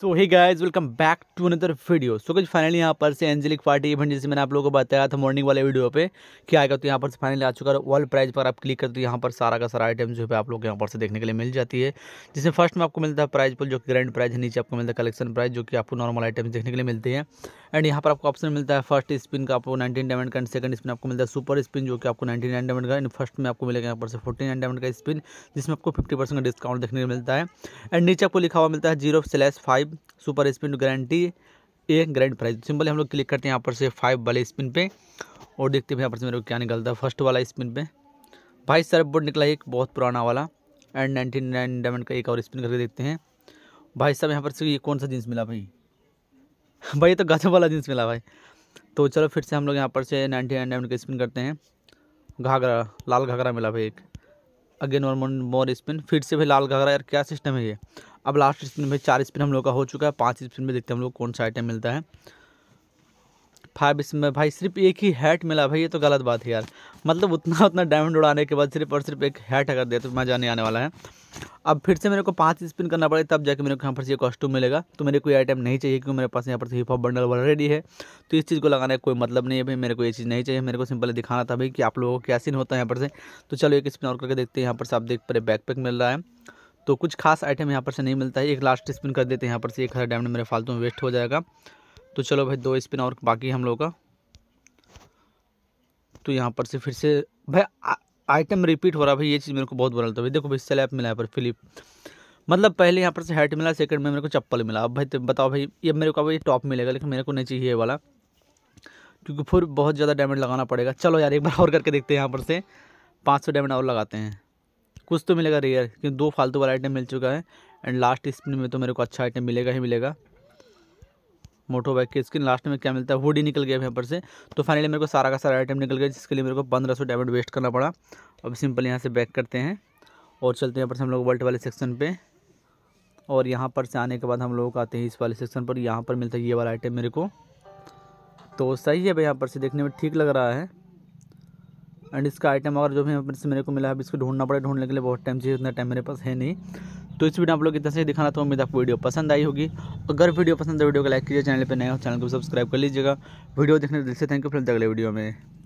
so hey guys welcome back to another video so कुछ finally यहाँ पर से एंजेलिक पार्टी इवेंट जैसे मैंने आप लोगों को बताया था मॉर्निंग वाले वीडियो पे कि आएगा तो यहाँ पर से फाइनली आ चुका है वर्ल्ड प्राइज़ पर आप क्लिक करते हो यहाँ पर सारा का सारा आइटम जो है आप लोग यहाँ पर से देखने के लिए मिल जाती है जिसमें फर्स्ट में आपको मिलता है प्राइज पर जो कि ग्रैंड प्राइज है नीचे आपको मिलता है कलेक्शन प्राइज जो कि आपको नॉर्मल आइटम्स देखने के लिए मिलते हैं एंड यहाँ पर आपको ऑप्शन मिलता है फर्स्ट स्पिन का आपको नाइनटीन डायमंड का एंड सेकंड स्पिन आपको मिलता है सुपर स्पिन जो कि आपको नाइनटी नाइन डायमंड का एंड फर्स्ट में आपको मिलेगा यहाँ पर से फोर्टी नाइन डायमंड का स्पिन जिसमें आपको फिफ्टी परसेंट का डिस्काउंट देखने को मिलता है एंड नीचे आपको लिखा हुआ मिलता है zero slash five super spin guarantee a grand prize simple हम लोग क्लिक करते हैं यहाँ पर से फाइव वाले स्पिन पे और देखते हैं यहाँ पर से मेरे को क्या निकलता है फर्स्ट वाला स्पिन पे भाई सर बोर्ड निकला एक बहुत पुराना वाला एंड नाइनटी नाइन डायमंड का एक और स्पिन करके देखते हैं भाई साहब यहाँ पर से ये कौन सा जींस मिला भाई भाई ये तो गजब वाला जींस मिला भाई तो चलो फिर से हम लोग यहाँ पर से नाइनटी नाइन डायमंड का स्पिन करते हैं घाघरा लाल घाघरा मिला भाई एक अगेन और मोर स्पिन फिर से भाई लाल घाघरा यार क्या सिस्टम है ये अब लास्ट स्पिन में चार स्पिन हम लोग का हो चुका है पाँच स्पिन में देखते हैं हम लोग कौन सा आइटम मिलता है फाइव स्पिन में भाई सिर्फ एक ही हैट मिला भाई ये तो गलत बात है यार मतलब उतना उतना डायमंड उड़ाने के बाद सिर्फ और सिर्फ एक हैट अगर दे तो मैं जाने आने वाला है अब फिर से मेरे को पाँच स्पिन करना पड़ेगा तब जाके मेरे को यहाँ पर से कॉस्ट्यूम मिलेगा तो मेरे कोई आइटम नहीं चाहिए क्योंकि मेरे पास यहाँ पर से हिप हॉप बंडल रेडी है तो इस चीज़ को लगाने का कोई मतलब नहीं है भाई मेरे को ये चीज़ नहीं चाहिए मेरे को सिंपल दिखाना था भाई कि आप लोगों को क्या सीन होता है यहाँ पर से तो चलो एक स्पिन और करके देखते हैं यहाँ पर से आप देख पर बैकपैक मिल रहा है तो कुछ खास आइटम यहाँ पर से नहीं मिलता है एक लास्ट स्पिन कर देते हैं यहाँ पर से एक हज़ार डायमंड मेरे फालतू में वेस्ट हो जाएगा तो चलो भाई दो स्पिन और बाकी हम लोग का तो यहाँ पर से फिर से भाई आइटम रिपीट हो रहा भाई ये चीज़ मेरे को बहुत बुरा लगता है देखो भाई स्लैप मिला यहाँ पर फिलिप मतलब पहले यहाँ पर से हेट मिला सेकंड में मेरे को चप्पल मिला अब भाई तो बताओ भाई ये मेरे को अब ये टॉप मिलेगा लेकिन मेरे को नहीं चाहिए ये वाला क्योंकि फिर बहुत ज़्यादा डैमेज लगाना पड़ेगा चलो यार एक बार और करके देखते हैं यहाँ पर से पाँच सौ डैमेज और लगाते हैं कुछ तो मिलेगा रेयर क्योंकि दो फालतू वाला आइटम मिल चुका है एंड लास्ट स्पिन में तो मेरे को अच्छा आइटम मिलेगा ही मिलेगा मोटो बाइक की स्किन लास्ट में क्या मिलता है हुडी निकल गया यहाँ पर से तो फाइनली मेरे को सारा का सारा आइटम निकल गया जिसके लिए मेरे को पंद्रह सौ डायमंड वेस्ट करना पड़ा अब सिंपल यहाँ से बैक करते हैं और चलते हैं यहाँ पर से हम लोग वर्ल्ट वाले सेक्शन पे और यहाँ पर से आने के बाद हम लोग आते हैं इस वाले सेक्शन पर यहाँ पर मिलता है ये वाला आइटम मेरे को तो सही है भाई यहाँ पर से देखने में ठीक लग रहा है एंड इसका आइटम और जो भी यहाँ पर से मेरे को मिला है इसको ढूंढना पड़े ढूंढने के लिए बहुत टाइम चाहिए उतना टाइम मेरे पास है नहीं तो इस वीडियो आप लोग इतना से दिखाना था उम्मीद आपको वीडियो पसंद आई होगी अगर वीडियो पसंद है वीडियो को लाइक कीजिए चैनल पर नया हो चैनल को सब्सक्राइब कर लीजिएगा वीडियो देखने दिल से थैंक यू फिर अगले वीडियो में